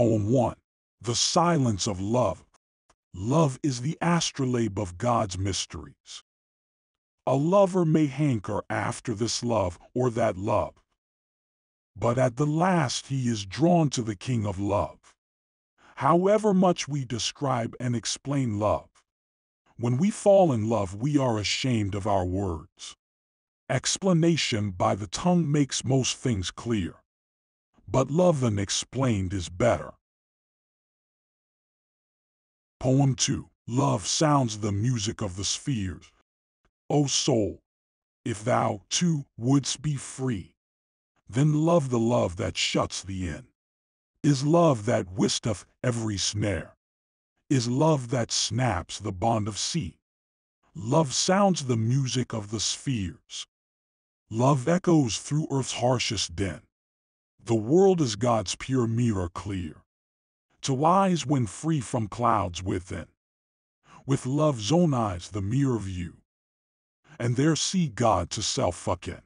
Poem 1 The Silence of Love. Love is the astrolabe of God's mysteries. A lover may hanker after this love or that love, but at the last he is drawn to the King of Love. However much we describe and explain love, when we fall in love, we are ashamed of our words. Explanation by the tongue makes most things clear but love than explained is better. Poem 2. Love sounds the music of the spheres. O soul, if thou, too, wouldst be free, then love the love that shuts thee in. Is love that wisteth every snare. Is love that snaps the bond of sea. Love sounds the music of the spheres. Love echoes through earth's harshest den. The world is God's pure mirror clear, to eyes when free from clouds within. With love's own eyes the mirror view, and there see God to self again.